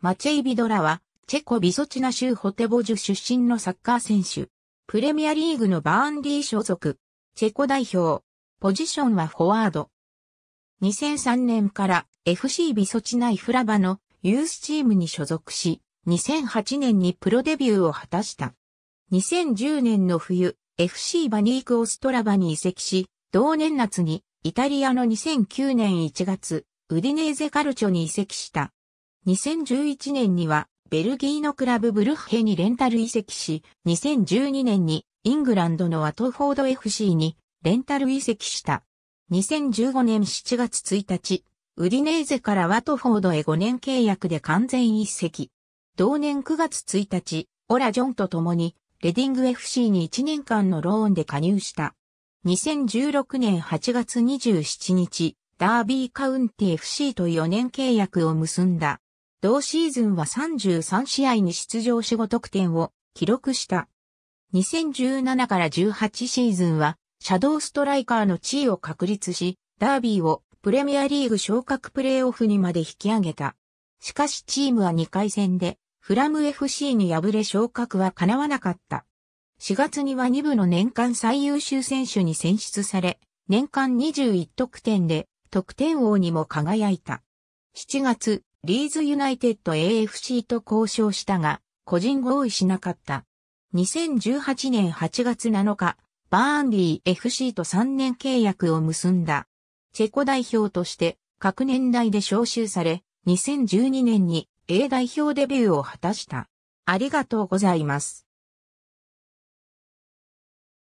マチェイ・ビドラは、チェコ・ビソチナ州ホテボジュ出身のサッカー選手。プレミアリーグのバーンィー所属。チェコ代表。ポジションはフォワード。2003年から FC ビソチナイフラバのユースチームに所属し、2008年にプロデビューを果たした。2010年の冬、FC バニークオストラバに移籍し、同年夏にイタリアの2009年1月、ウディネーゼカルチョに移籍した。2011年にはベルギーのクラブブルッヘにレンタル移籍し、2012年にイングランドのワトフォード FC にレンタル移籍した。2015年7月1日、ウディネーゼからワトフォードへ5年契約で完全移籍。同年9月1日、オラジョンと共にレディング FC に1年間のローンで加入した。2016年8月27日、ダービーカウンティ FC と4年契約を結んだ。同シーズンは33試合に出場し5得点を記録した。2017から18シーズンは、シャドーストライカーの地位を確立し、ダービーをプレミアリーグ昇格プレーオフにまで引き上げた。しかしチームは2回戦で、フラム FC に敗れ昇格は叶わなかった。4月には2部の年間最優秀選手に選出され、年間21得点で得点王にも輝いた。7月、リーズユナイテッド AFC と交渉したが、個人合意しなかった。2018年8月7日、バーンディ FC と3年契約を結んだ。チェコ代表として、各年代で招集され、2012年に A 代表デビューを果たした。ありがとうございます。